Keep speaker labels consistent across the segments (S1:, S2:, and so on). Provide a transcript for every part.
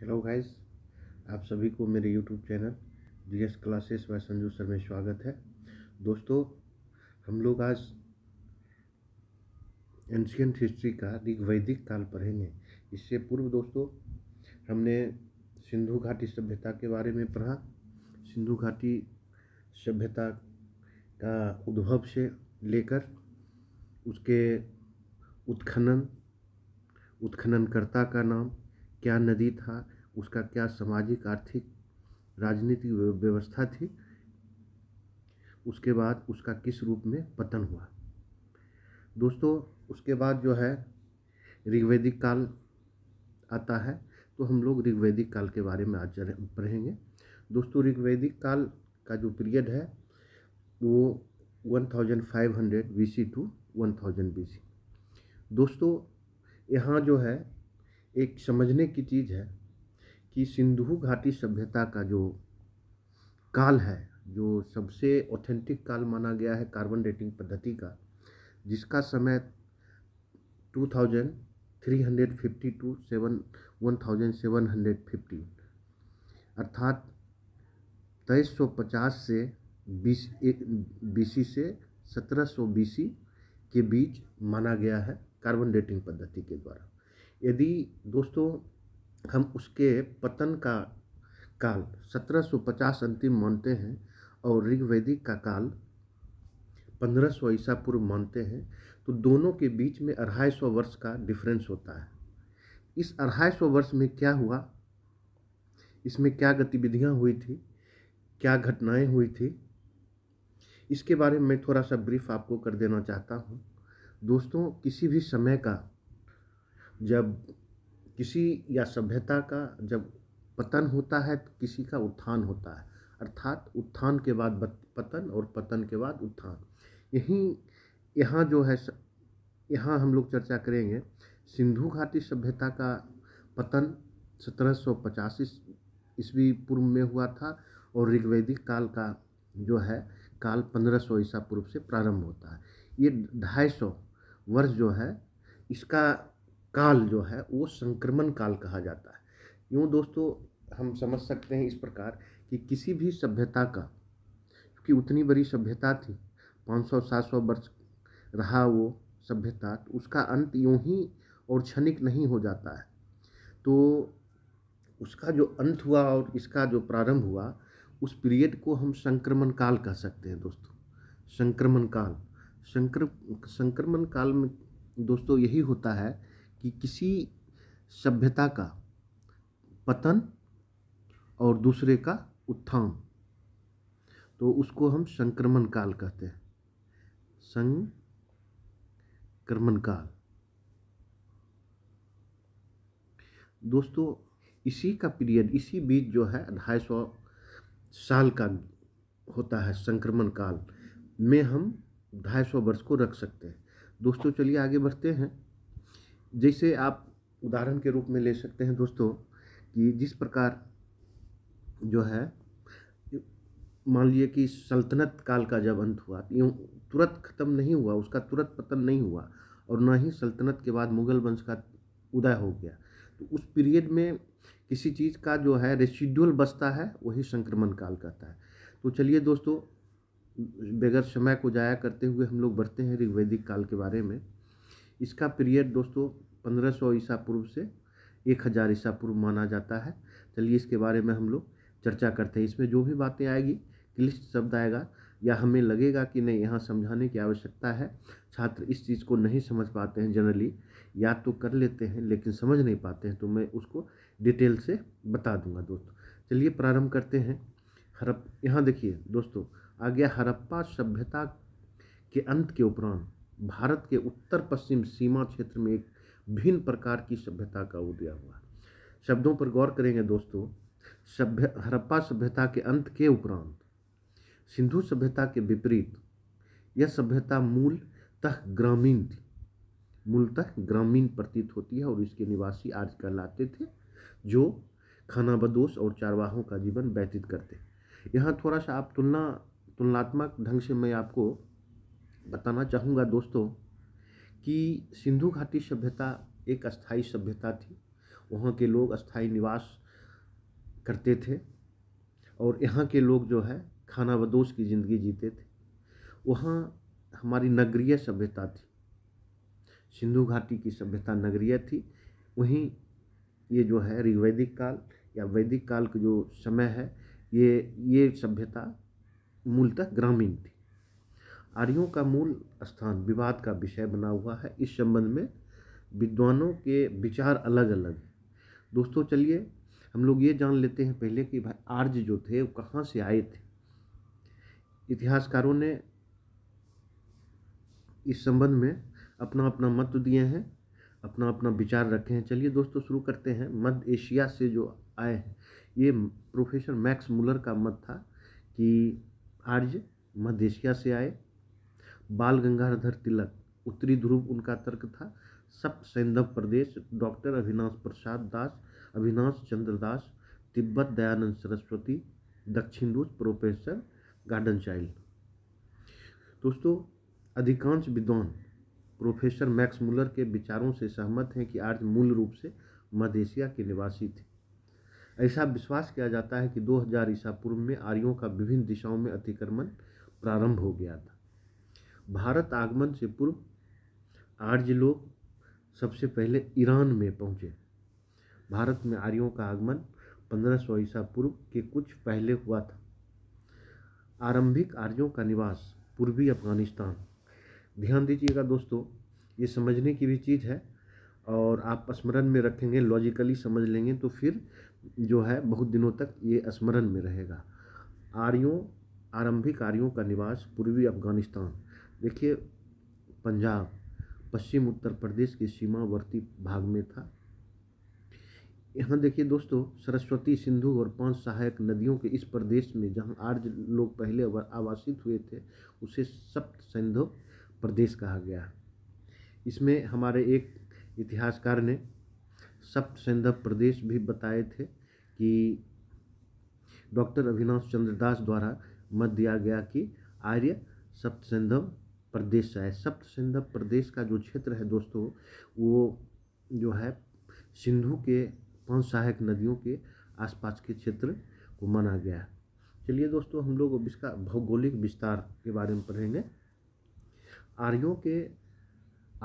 S1: Hello guys आप सभी को मेरे YouTube channel G S classes व संजू सर में स्वागत है दोस्तों हम लोग आज एंशियंट हिस्ट्री का ऋग्वैदिक काल पढ़ेंगे इससे पूर्व दोस्तों हमने सिंधु घाटी सभ्यता के बारे में पढ़ा सिंधु घाटी सभ्यता का उद्भव से लेकर उसके उत्खनन उत्खननकर्ता का नाम क्या नदी था उसका क्या सामाजिक आर्थिक राजनीतिक व्यवस्था थी उसके बाद उसका किस रूप में पतन हुआ दोस्तों उसके बाद जो है ऋग्वैदिक काल आता है तो हम लोग ऋग्वैदिक काल के बारे में आज पढ़ेंगे दोस्तों ऋग्वैदिक काल का जो पीरियड है वो 1500 बीसी टू 1000 बीसी दोस्तों यहाँ जो है एक समझने की चीज़ है कि सिंधु घाटी सभ्यता का जो काल है जो सबसे ऑथेंटिक काल माना गया है कार्बन डेटिंग पद्धति का जिसका समय fifty two seven one thousand seven hundred fifty अर्थात तेईस सौ पचास से बीस बीसी से सत्रह सौ बीस के बीच माना गया है कार्बन डेटिंग पद्धति के द्वारा यदि दोस्तों हम उसके पतन का काल 1750 अंतिम मानते हैं और ऋग्वेदिक का काल 1500 ईसा पूर्व मानते हैं तो दोनों के बीच में अढ़ाई सौ वर्ष का डिफरेंस होता है इस अढ़ाई सौ वर्ष में क्या हुआ इसमें क्या गतिविधियाँ हुई थी क्या घटनाएं हुई थी इसके बारे में मैं थोड़ा सा ब्रीफ आपको कर देना चाहता हूँ दोस्तों किसी भी समय का जब किसी या सभ्यता का जब पतन होता है तो किसी का उत्थान होता है अर्थात उत्थान के बाद पतन और पतन के बाद उत्थान यहीं यहाँ जो है यहाँ हम लोग चर्चा करेंगे सिंधु घाटी सभ्यता का पतन सत्रह सौ पचासी ईस्वी पूर्व में हुआ था और ऋग्वैदिक काल का जो है काल पंद्रह सौ ईसा पूर्व से प्रारंभ होता है ये ढाई सौ वर्ष जो है इसका काल जो है वो संक्रमण काल कहा जाता है यूँ दोस्तों हम समझ सकते हैं इस प्रकार कि किसी भी सभ्यता का क्योंकि उतनी बड़ी सभ्यता थी 500-700 वर्ष रहा वो सभ्यता तो उसका अंत यूँ ही और क्षणिक नहीं हो जाता है तो उसका जो अंत हुआ और इसका जो प्रारंभ हुआ उस पीरियड को हम संक्रमण काल कह सकते हैं दोस्तों संक्रमण काल संक्र संक्रमण काल में दोस्तों यही होता है कि किसी सभ्यता का पतन और दूसरे का उत्थान तो उसको हम संक्रमण काल कहते हैं संक्रमण काल दोस्तों इसी का पीरियड इसी बीच जो है ढाई सौ साल का होता है संक्रमण काल में हम ढाई सौ वर्ष को रख सकते हैं दोस्तों चलिए आगे बढ़ते हैं जैसे आप उदाहरण के रूप में ले सकते हैं दोस्तों कि जिस प्रकार जो है मान लीजिए कि सल्तनत काल का जब अंत हुआ तुरंत ख़त्म नहीं हुआ उसका तुरंत पतन नहीं हुआ और ना ही सल्तनत के बाद मुग़ल वंश का उदय हो गया तो उस पीरियड में किसी चीज़ का जो है रेसिडुअल बसता है वही संक्रमण काल कहता है तो चलिए दोस्तों बगैर समय को जाया करते हुए हम लोग बढ़ते हैं ऋग्वैदिक काल के बारे में इसका पीरियड दोस्तों पंद्रह सौ ईसा पूर्व से एक हज़ार ईसा पूर्व माना जाता है चलिए इसके बारे में हम लोग चर्चा करते हैं इसमें जो भी बातें आएगी क्लिष्ट शब्द आएगा या हमें लगेगा कि नहीं यहाँ समझाने की आवश्यकता है छात्र इस चीज़ को नहीं समझ पाते हैं जनरली या तो कर लेते हैं लेकिन समझ नहीं पाते हैं तो मैं उसको डिटेल से बता दूंगा दोस्तों चलिए प्रारंभ करते हैं हरप यहाँ देखिए दोस्तों आ गया हरप्पा सभ्यता के अंत के उपरांत भारत के उत्तर पश्चिम सीमा क्षेत्र में एक भिन्न प्रकार की सभ्यता का उदय हुआ शब्दों पर गौर करेंगे दोस्तों सभ्य हरप्पा सभ्यता के अंत के उपरांत सिंधु सभ्यता के विपरीत यह सभ्यता मूलतः ग्रामीण थी मूलतः ग्रामीण प्रतीत होती है और इसके निवासी आज कहलाते थे जो खाना बदोस और चारवाहों का जीवन व्यतीत करते यहाँ थोड़ा सा आप तुलना तुलनात्मक ढंग से मैं आपको बताना चाहूँगा दोस्तों कि सिंधु घाटी सभ्यता एक अस्थाई सभ्यता थी वहाँ के लोग अस्थाई निवास करते थे और यहाँ के लोग जो है खाना बदोश की ज़िंदगी जीते थे वहाँ हमारी नगरीय सभ्यता थी सिंधु घाटी की सभ्यता नगरीय थी वहीं ये जो है ऋग्वैदिक काल या वैदिक काल का जो समय है ये ये सभ्यता मूलतः ग्रामीण थी आर्यों का मूल स्थान विवाद का विषय बना हुआ है इस संबंध में विद्वानों के विचार अलग अलग हैं दोस्तों चलिए हम लोग ये जान लेते हैं पहले कि भाई आर्य जो थे वो कहाँ से आए थे इतिहासकारों ने इस संबंध में अपना अपना मत दिए हैं अपना अपना विचार रखे हैं चलिए दोस्तों शुरू करते हैं मध्य एशिया से जो आए हैं ये प्रोफेसर मैक्स मुलर का मत था कि आर्य मध्य एशिया से आए बाल गंगाधर तिलक उत्तरी ध्रुव उनका तर्क था सप्त सैंधव प्रदेश डॉक्टर अविनाश प्रसाद दास अविनाश चंद्र दास तिब्बत दयानंद सरस्वती दक्षिण रूस प्रोफेसर गार्डन चाइल्ड दोस्तों अधिकांश विद्वान प्रोफेसर मैक्स मुलर के विचारों से सहमत हैं कि आर्य मूल रूप से मध्य एशिया के निवासी थे ऐसा विश्वास किया जाता है कि 2000 ईसा पूर्व में आर्यों का विभिन्न दिशाओं में अतिक्रमण प्रारंभ हो गया था भारत आगमन से पूर्व आर्य लोग सबसे पहले ईरान में पहुँचे भारत में आर्यों का आगमन 1500 सौ ईसा पूर्व के कुछ पहले हुआ था आरंभिक आर्यों का निवास पूर्वी अफगानिस्तान ध्यान दीजिएगा दोस्तों ये समझने की भी चीज़ है और आप स्मरण में रखेंगे लॉजिकली समझ लेंगे तो फिर जो है बहुत दिनों तक ये स्मरण में रहेगा आर्यों आरंभिक आर्यों का निवास पूर्वी अफगानिस्तान देखिए पंजाब पश्चिम उत्तर प्रदेश के सीमावर्ती भाग में था यहाँ देखिए दोस्तों सरस्वती सिंधु और पांच सहायक नदियों के इस प्रदेश में जहाँ आर्य लोग पहले आवासित हुए थे उसे सप्त सिंधु प्रदेश कहा गया इसमें हमारे एक इतिहासकार ने सप्त सिंधु प्रदेश भी बताए थे कि डॉक्टर अविनाश चंद्रदास द्वारा मत दिया गया कि आर्य सप्त सिंधु प्रदेश है सप्त सिंध प्रदेश का जो क्षेत्र है दोस्तों वो जो है सिंधु के पांच सहायक नदियों के आसपास के क्षेत्र को माना गया है चलिए दोस्तों हम लोग इसका भौगोलिक विस्तार के बारे में पढ़ेंगे आर्यों के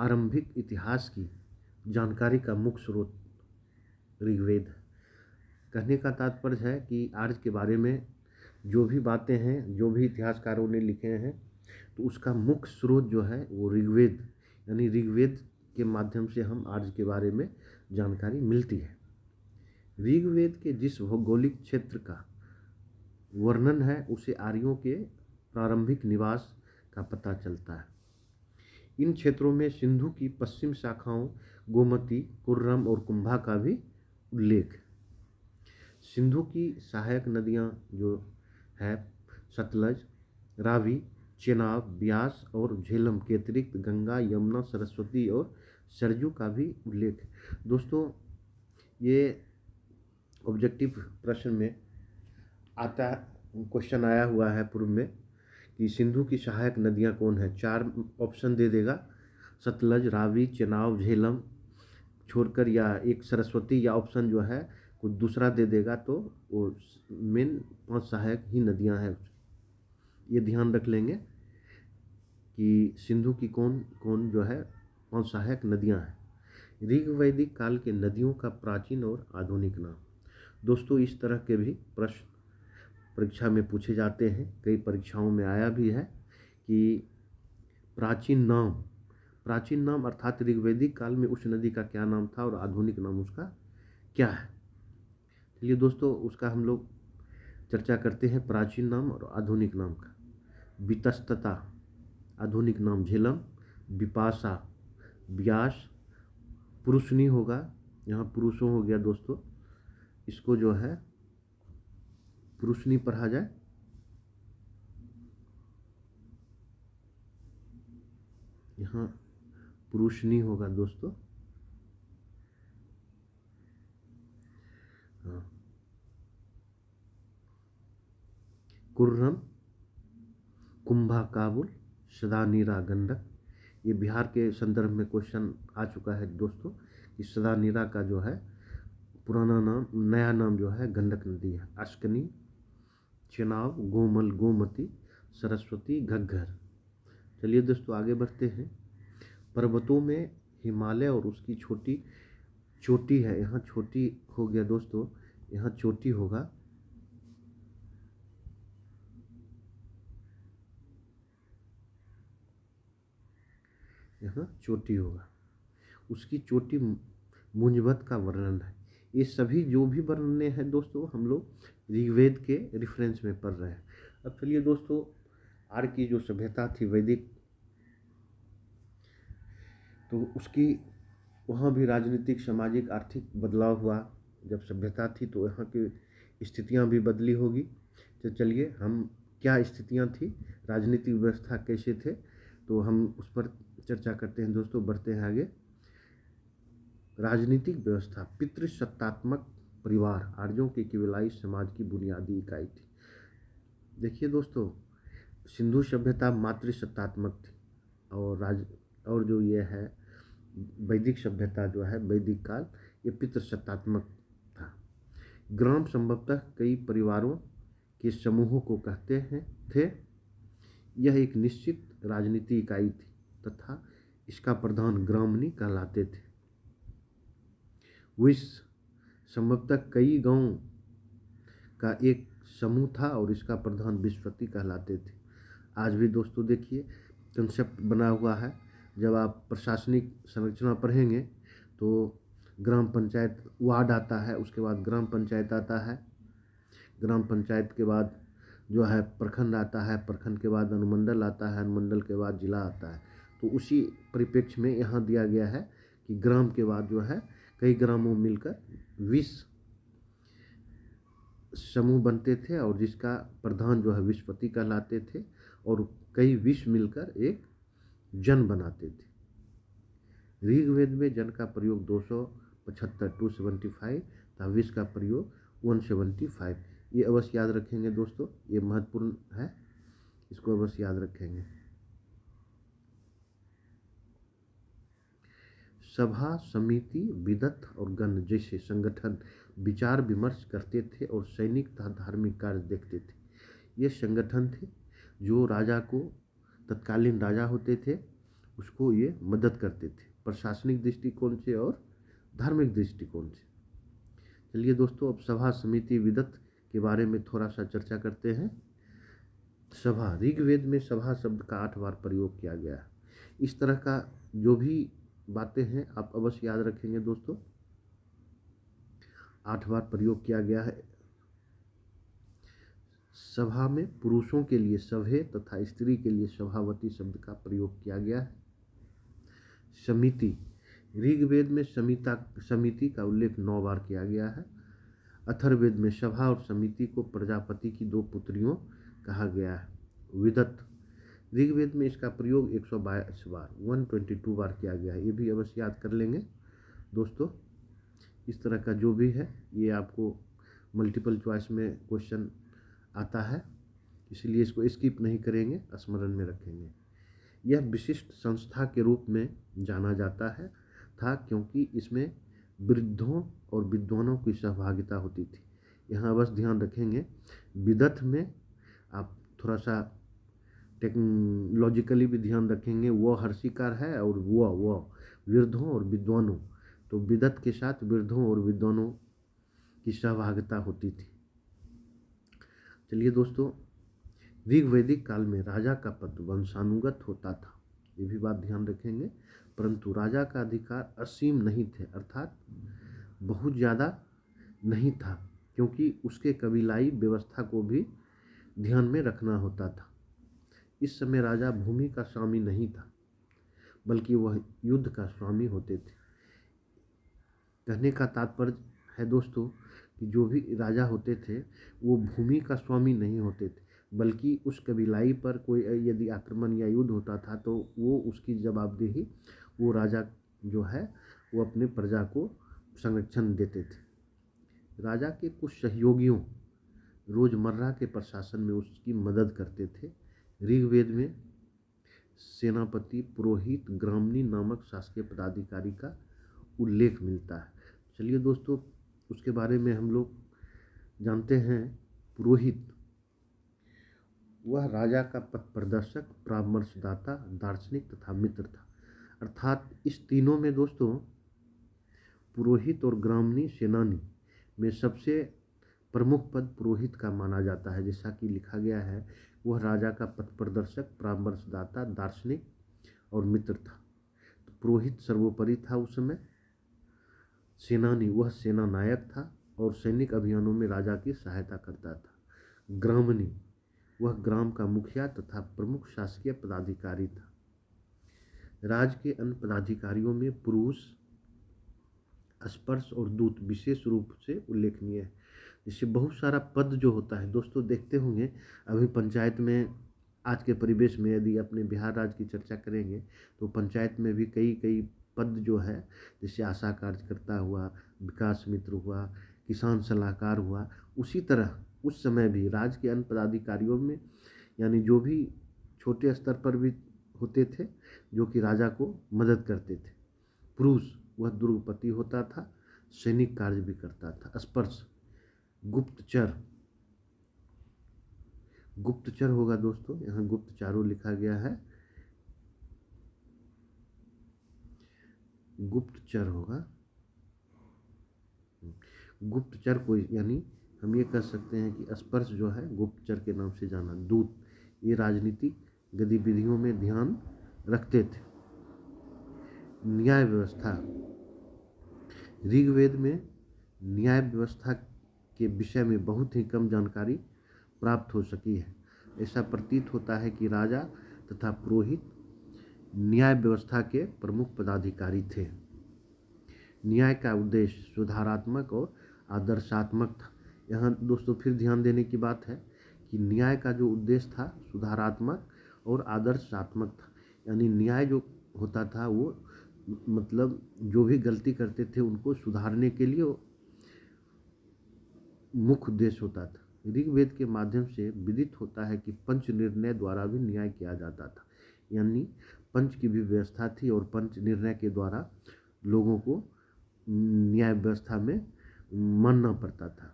S1: आरंभिक इतिहास की जानकारी का मुख्य स्रोत ऋग्वेद कहने का तात्पर्य है कि आर्य के बारे में जो भी बातें हैं जो भी इतिहासकारों ने लिखे हैं तो उसका मुख्य स्रोत जो है वो ऋग्वेद यानी ऋग्वेद के माध्यम से हम आर्ज के बारे में जानकारी मिलती है ऋग्वेद के जिस भौगोलिक क्षेत्र का वर्णन है उसे आर्यों के प्रारंभिक निवास का पता चलता है इन क्षेत्रों में सिंधु की पश्चिम शाखाओं गोमती कुर्रम और कुंभा का भी उल्लेख सिंधु की सहायक नदियाँ जो है सतलज रावी चेनाब ब्यास और झेलम के अतिरिक्त गंगा यमुना सरस्वती और सरजू का भी उल्लेख दोस्तों ये ऑब्जेक्टिव प्रश्न में आता क्वेश्चन आया हुआ है पूर्व में कि सिंधु की सहायक नदियाँ कौन है चार ऑप्शन दे देगा सतलज रावी चेनाव झेलम छोड़कर या एक सरस्वती या ऑप्शन जो है कुछ दूसरा दे देगा तो वो मेन पांच सहायक ही नदियाँ हैं ये ध्यान रख लेंगे कि सिंधु की कौन कौन जो है कौन सहायक नदियाँ हैं ऋग वैदिक काल के नदियों का प्राचीन और आधुनिक नाम दोस्तों इस तरह के भी प्रश्न परीक्षा में पूछे जाते हैं कई परीक्षाओं में आया भी है कि प्राचीन नाम प्राचीन नाम अर्थात ऋग्वैदिक काल में उस नदी का क्या नाम था और आधुनिक नाम उसका क्या है चलिए दोस्तों उसका हम लोग चर्चा करते हैं प्राचीन नाम और आधुनिक नाम का वितस्तता आधुनिक नाम झेलम बिपाशा ब्यास पुरुषनी होगा यहाँ पुरुषों हो गया दोस्तों इसको जो है पुरुषनी पढ़ा जाए यहाँ पुरुषनी होगा दोस्तों हाँ। कुर्रम कुंभा काबुल सदा नीरा गंडक ये बिहार के संदर्भ में क्वेश्चन आ चुका है दोस्तों कि सदा नीरा का जो है पुराना नाम नया नाम जो है गंडक नदी है अश्कनी चिनाव गोमल गोमती सरस्वती घग्घर चलिए दोस्तों आगे बढ़ते हैं पर्वतों में हिमालय और उसकी छोटी चोटी है यहाँ छोटी हो गया दोस्तों यहाँ चोटी होगा यहाँ हाँ। चोटी होगा उसकी चोटी मुंजवत का वर्णन है ये सभी जो भी वर्णने हैं दोस्तों हम लोग ऋग्वेद के रेफरेंस में पढ़ रहे हैं अब चलिए दोस्तों आर की जो सभ्यता थी वैदिक तो उसकी वहाँ भी राजनीतिक सामाजिक आर्थिक बदलाव हुआ जब सभ्यता थी तो यहाँ की स्थितियाँ भी बदली होगी तो चलिए हम क्या स्थितियाँ थी राजनीतिक व्यवस्था कैसे थे तो हम उस पर चर्चा करते हैं दोस्तों बढ़ते हैं आगे राजनीतिक व्यवस्था पितृसत्तात्मक परिवार आर्यों के किविलाई समाज की बुनियादी इकाई थी देखिए दोस्तों सिंधु सभ्यता मातृसत्तात्मक थी और राज और जो ये है वैदिक सभ्यता जो है वैदिक काल ये पितृसत्तात्मक था ग्राम संभवतः कई परिवारों के समूहों को कहते हैं थे यह एक निश्चित राजनीति इकाई थी तथा इसका प्रधान ग्रामनी कहलाते थे विश संभवतः कई गांव का एक समूह था और इसका प्रधान विश्वपति कहलाते थे आज भी दोस्तों देखिए कंसेप्ट बना हुआ है जब आप प्रशासनिक संरचना पढ़ेंगे तो ग्राम पंचायत वार्ड आता है उसके बाद ग्राम पंचायत आता है ग्राम पंचायत के बाद जो है प्रखंड आता है प्रखंड के बाद अनुमंडल आता है अनुमंडल के बाद जिला आता है तो उसी परिप्रेक्ष्य में यहाँ दिया गया है कि ग्राम के बाद जो है कई ग्रामों मिलकर विश्व समूह बनते थे और जिसका प्रधान जो है विश्वपति कहलाते थे और कई विश्व मिलकर एक जन बनाते थे ऋग्वेद में जन का प्रयोग दो सौ पचहत्तर टू सेवेंटी फाइव तथा विष का प्रयोग वन सेवेंटी फाइव ये अवश्य याद रखेंगे दोस्तों ये महत्वपूर्ण है इसको अवश्य याद रखेंगे सभा समिति विदत्त और गण जैसे संगठन विचार विमर्श करते थे और सैनिक तथा धार्मिक कार्य देखते थे ये संगठन थे जो राजा को तत्कालीन राजा होते थे उसको ये मदद करते थे प्रशासनिक दृष्टिकोण से और धार्मिक दृष्टिकोण से चलिए दोस्तों अब सभा समिति विदत्त के बारे में थोड़ा सा चर्चा करते हैं सभा ऋग्वेद में सभा शब्द का आठ बार प्रयोग किया गया इस तरह का जो भी बातें हैं आप अवश्य याद रखेंगे दोस्तों आठ बार प्रयोग किया गया है सभा में पुरुषों के लिए सभे तथा स्त्री के लिए सभावती शब्द का प्रयोग किया गया है समिति ऋग्वेद में समिता समिति का उल्लेख नौ बार किया गया है अथर्वेद में सभा और समिति को प्रजापति की दो पुत्रियों कहा गया है विदत्त ऋग्वेद में इसका प्रयोग एक सौ बाईस बार वन ट्वेंटी टू बार किया गया है ये भी अवश्य याद कर लेंगे दोस्तों इस तरह का जो भी है ये आपको मल्टीपल चॉइस में क्वेश्चन आता है इसलिए इसको स्किप नहीं करेंगे स्मरण में रखेंगे यह विशिष्ट संस्था के रूप में जाना जाता है था क्योंकि इसमें वृद्धों और विद्वानों की सहभागिता होती थी यहाँ बस ध्यान रखेंगे विदथ में आप थोड़ा सा टेक्नोलॉजिकली भी ध्यान रखेंगे वह हर्षिकार है और वह वह वृद्धों और विद्वानों तो विदत के साथ वृद्धों और विद्वानों की सहभागिता होती थी चलिए दोस्तों ऋग्वैदिक काल में राजा का पद वंशानुगत होता था ये भी बात ध्यान रखेंगे परंतु राजा का अधिकार असीम नहीं थे अर्थात बहुत ज़्यादा नहीं था क्योंकि उसके कबीलाई व्यवस्था को भी ध्यान में रखना होता था इस समय राजा भूमि का स्वामी नहीं था बल्कि वह युद्ध का स्वामी होते थे कहने का तात्पर्य है दोस्तों कि जो भी राजा होते थे वो भूमि का स्वामी नहीं होते थे बल्कि उस कबीलाई पर कोई यदि आक्रमण या युद्ध होता था तो वो उसकी जवाबदेही वो राजा जो है वो अपने प्रजा को संरक्षण देते थे राजा के कुछ सहयोगियों रोज़मर्रा के प्रशासन में उसकी मदद करते थे ऋग्वेद में सेनापति पुरोहित ग्रामणी नामक शासकीय पदाधिकारी का उल्लेख मिलता है चलिए दोस्तों उसके बारे में हम लोग जानते हैं पुरोहित वह राजा का पथ प्रदर्शक परामर्शदाता दार्शनिक तथा मित्र था अर्थात इस तीनों में दोस्तों पुरोहित और ग्रामणी सेनानी में सबसे प्रमुख पद पुरोहित का माना जाता है जैसा कि लिखा गया है वह राजा का पथ प्रदर्शक परामर्शदाता दार्शनिक और मित्र था तो पुरोहित सर्वोपरि था उस समय सेनानी वह सेना नायक था और सैनिक अभियानों में राजा की सहायता करता था ग्रामनी वह ग्राम का मुखिया तथा प्रमुख शासकीय पदाधिकारी था राज्य के अन्य पदाधिकारियों में पुरुष स्पर्श और दूत विशेष रूप से उल्लेखनीय है जिससे बहुत सारा पद जो होता है दोस्तों देखते होंगे अभी पंचायत में आज के परिवेश में यदि अपने बिहार राज्य की चर्चा करेंगे तो पंचायत में भी कई कई पद जो है जैसे आशा कार्यकर्ता हुआ विकास मित्र हुआ किसान सलाहकार हुआ उसी तरह उस समय भी राज्य के अन्य पदाधिकारियों में यानी जो भी छोटे स्तर पर भी होते थे जो कि राजा को मदद करते थे पुरुष वह दुर्गपति होता था सैनिक कार्य भी करता था स्पर्श गुप्तचर गुप्तचर होगा दोस्तों यहाँ गुप्तचारों लिखा गया है गुप्तचर होगा गुप्तचर को यानी हम ये कह सकते हैं कि स्पर्श जो है गुप्तचर के नाम से जाना दूत ये राजनीतिक गतिविधियों में ध्यान रखते थे न्याय व्यवस्था ऋग्वेद में न्याय व्यवस्था के विषय में बहुत ही कम जानकारी प्राप्त हो सकी है ऐसा प्रतीत होता है कि राजा तथा पुरोहित न्याय व्यवस्था के प्रमुख पदाधिकारी थे न्याय का उद्देश्य सुधारात्मक और आदर्शात्मक था यहाँ दोस्तों फिर ध्यान देने की बात है कि न्याय का जो उद्देश्य था सुधारात्मक और आदर्शात्मक था यानी न्याय जो होता था वो मतलब जो भी गलती करते थे उनको सुधारने के लिए मुख्य उद्देश्य होता था ऋग्वेद के माध्यम से विदित होता है कि पंच निर्णय द्वारा भी न्याय किया जाता था यानी पंच की भी व्यवस्था थी और पंच निर्णय के द्वारा लोगों को न्याय व्यवस्था में मानना पड़ता था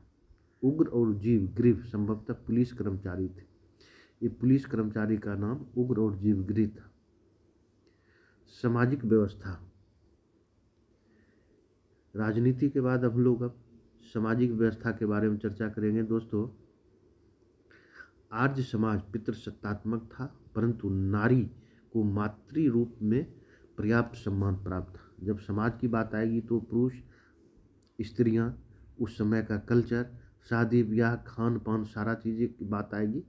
S1: उग्र और जीव ग्रीव संभवतः पुलिस कर्मचारी थे ये पुलिस कर्मचारी का नाम उग्र और जीव जीवगृह था सामाजिक व्यवस्था राजनीति के बाद अब लोग अब सामाजिक व्यवस्था के बारे में चर्चा करेंगे दोस्तों आर्य समाज पितृसत्तात्मक था परंतु नारी को मातृ रूप में पर्याप्त सम्मान प्राप्त था जब समाज की बात आएगी तो पुरुष स्त्रियां उस समय का कल्चर शादी ब्याह खान पान सारा चीज़ें की बात आएगी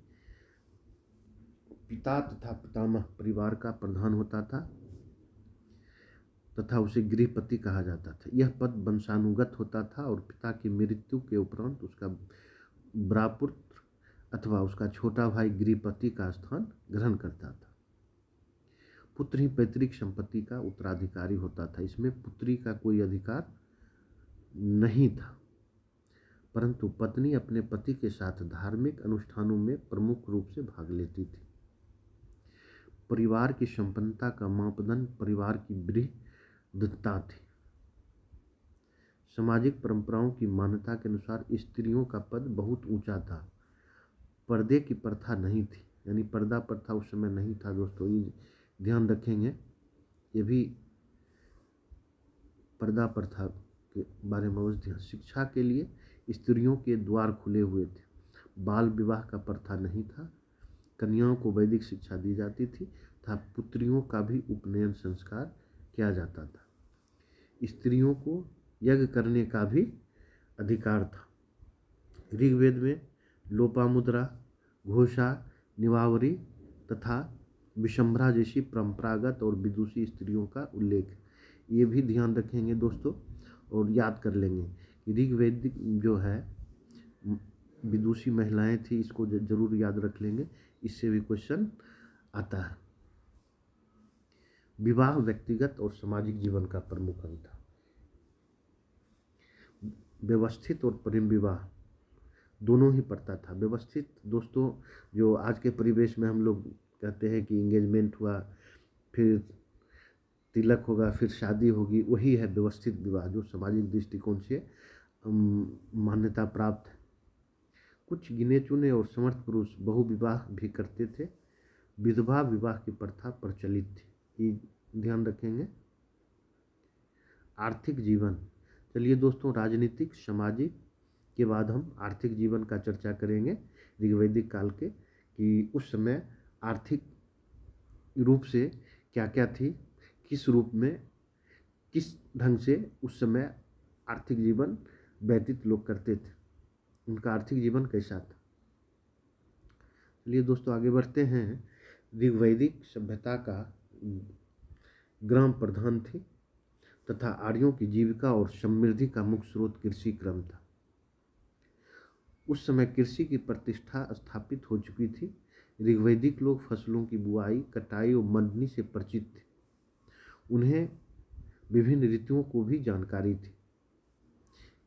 S1: पिता तथा पितामह परिवार का प्रधान होता था तथा उसे गृहपति कहा जाता था यह पद वंशानुगत होता था और पिता की मृत्यु के उपरांत उसका ब्रापुत्र अथवा उसका छोटा भाई गृहपति का स्थान ग्रहण करता था पुत्र ही पैतृक संपत्ति का उत्तराधिकारी होता था इसमें पुत्री का कोई अधिकार नहीं था परंतु पत्नी अपने पति के साथ धार्मिक अनुष्ठानों में प्रमुख रूप से भाग लेती थी परिवार की संपन्नता का मापदंड परिवार की बृह दत्ता थी सामाजिक परंपराओं की मान्यता के अनुसार स्त्रियों का पद बहुत ऊंचा था पर्दे की प्रथा नहीं थी यानी पर्दा प्रथा उस समय नहीं था दोस्तों ये ध्यान रखेंगे ये भी पर्दा प्रथा के बारे में ध्यान शिक्षा के लिए स्त्रियों के द्वार खुले हुए थे बाल विवाह का प्रथा नहीं था कन्याओं को वैदिक शिक्षा दी जाती थी तथा पुत्रियों का भी उपनयन संस्कार किया जाता था स्त्रियों को यज्ञ करने का भी अधिकार था ऋग्वेद में लोपामुद्रा घोषा निवावरी तथा विशंभरा जैसी परंपरागत और विदुषी स्त्रियों का उल्लेख ये भी ध्यान रखेंगे दोस्तों और याद कर लेंगे कि जो है विदुषी महिलाएं थी इसको जरूर याद रख लेंगे इससे भी क्वेश्चन आता है विवाह व्यक्तिगत और सामाजिक जीवन का प्रमुख अंग था व्यवस्थित और प्रेम विवाह दोनों ही पड़ता था व्यवस्थित दोस्तों जो आज के परिवेश में हम लोग कहते हैं कि इंगेजमेंट हुआ फिर तिलक होगा फिर शादी होगी वही है व्यवस्थित विवाह जो सामाजिक दृष्टिकोण से मान्यता प्राप्त है कुछ गिने चुने और समर्थ पुरुष बहुविवाह भी करते थे विधवा विवाह की प्रथा प्रचलित थी ये ध्यान रखेंगे आर्थिक जीवन चलिए दोस्तों राजनीतिक सामाजिक के बाद हम आर्थिक जीवन का चर्चा करेंगे ऋग्वैदिक काल के कि उस समय आर्थिक रूप से क्या क्या थी किस रूप में किस ढंग से उस समय आर्थिक जीवन व्यतीत लोग करते थे उनका आर्थिक जीवन कैसा था चलिए दोस्तों आगे बढ़ते हैं ऋग्वैदिक सभ्यता का ग्राम प्रधान थे तथा आर्यों की जीविका और समृद्धि का मुख्य स्रोत कृषि क्रम था उस समय कृषि की प्रतिष्ठा स्थापित हो चुकी थी ऋग्वैदिक लोग फसलों की बुआई कटाई और मंडनी से परिचित थे उन्हें विभिन्न ऋतुओं को भी जानकारी थी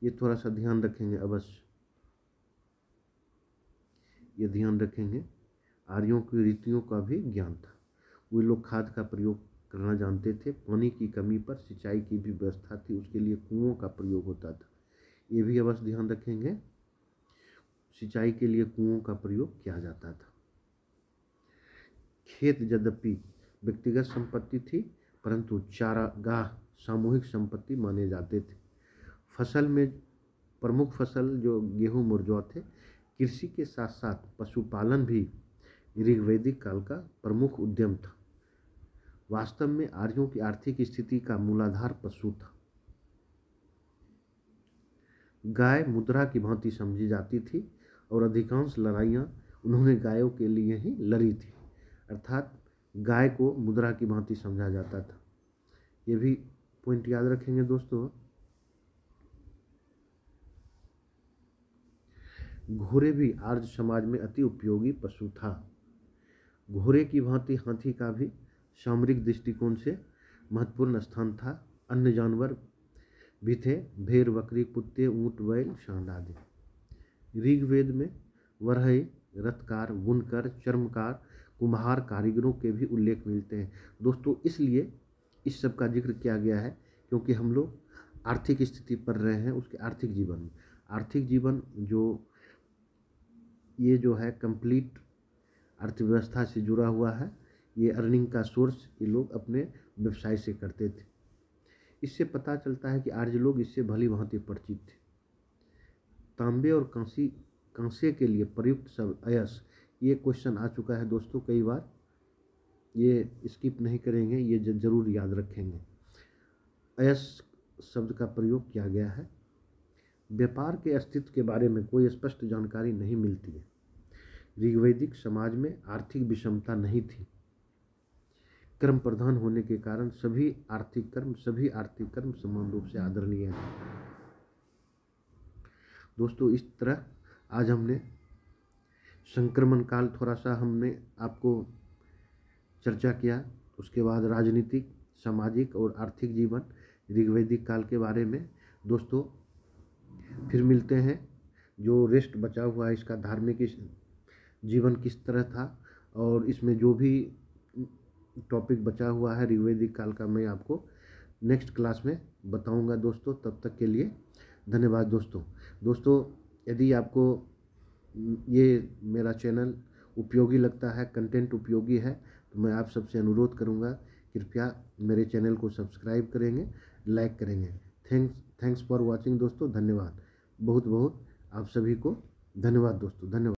S1: ये थोड़ा सा ध्यान रखेंगे अवश्य ये ध्यान रखेंगे आर्यों की रीतियों का भी ज्ञान था वे लोग खाद का प्रयोग करना जानते थे पानी की कमी पर सिंचाई की भी व्यवस्था थी उसके लिए कुओं का प्रयोग होता था ये भी अवश्य ध्यान रखेंगे सिंचाई के लिए कुओं का प्रयोग किया जाता था खेत यद्यपि व्यक्तिगत संपत्ति थी परंतु चारागाह सामूहिक संपत्ति माने जाते थे फसल में प्रमुख फसल जो गेहूं मुरजौ थे कृषि के साथ साथ पशुपालन भी ऋग्वैदिक काल का प्रमुख उद्यम था वास्तव में आर्यों की आर्थिक स्थिति का मूलाधार पशु था गाय मुद्रा की भांति समझी जाती थी और अधिकांश लड़ाइयाँ उन्होंने गायों के लिए ही लड़ी थी अर्थात गाय को मुद्रा की भांति समझा जाता था ये भी पॉइंट याद रखेंगे दोस्तों घोड़े भी आर्य समाज में अति उपयोगी पशु था घोड़े की भांति हाथी का भी सामरिक दृष्टिकोण से महत्वपूर्ण स्थान था अन्य जानवर भी थे भेड़ बकरी कुत्ते ऊँट बैल सांड आदि ऋग्वेद में वरहे रथकार बुनकर चर्मकार कुम्हार कारीगरों के भी उल्लेख मिलते हैं दोस्तों इसलिए इस सब का जिक्र किया गया है क्योंकि हम लोग आर्थिक स्थिति पर रहे हैं उसके आर्थिक जीवन में आर्थिक जीवन जो ये जो है कंप्लीट अर्थव्यवस्था से जुड़ा हुआ है ये अर्निंग का सोर्स ये लोग अपने व्यवसाय से करते थे इससे पता चलता है कि आर्य लोग इससे भली भांति परिचित थे तांबे और कांसी कांसे के लिए प्रयुक्त शब्द अयस ये क्वेश्चन आ चुका है दोस्तों कई बार ये स्किप नहीं करेंगे ये ज़रूर याद रखेंगे अयस शब्द का प्रयोग किया गया है व्यापार के अस्तित्व के बारे में कोई स्पष्ट जानकारी नहीं मिलती है ऋग्वैदिक समाज में आर्थिक विषमता नहीं थी कर्म प्रधान होने के कारण सभी आर्थिक कर्म सभी आर्थिक कर्म समान रूप से आदरणीय है दोस्तों इस तरह आज हमने संक्रमण काल थोड़ा सा हमने आपको चर्चा किया उसके बाद राजनीतिक सामाजिक और आर्थिक जीवन ऋग्वैदिक काल के बारे में दोस्तों फिर मिलते हैं जो रेस्ट बचा हुआ है इसका धार्मिक जीवन किस तरह था और इसमें जो भी टॉपिक बचा हुआ है ऋग्वेदिक काल का मैं आपको नेक्स्ट क्लास में बताऊंगा दोस्तों तब तक के लिए धन्यवाद दोस्तों दोस्तों यदि आपको ये मेरा चैनल उपयोगी लगता है कंटेंट उपयोगी है तो मैं आप सबसे अनुरोध करूंगा कृपया मेरे चैनल को सब्सक्राइब करेंगे लाइक करेंगे थैंक्स थैंक्स फॉर वॉचिंग दोस्तों धन्यवाद बहुत बहुत आप सभी को धन्यवाद दोस्तों धन्यवाद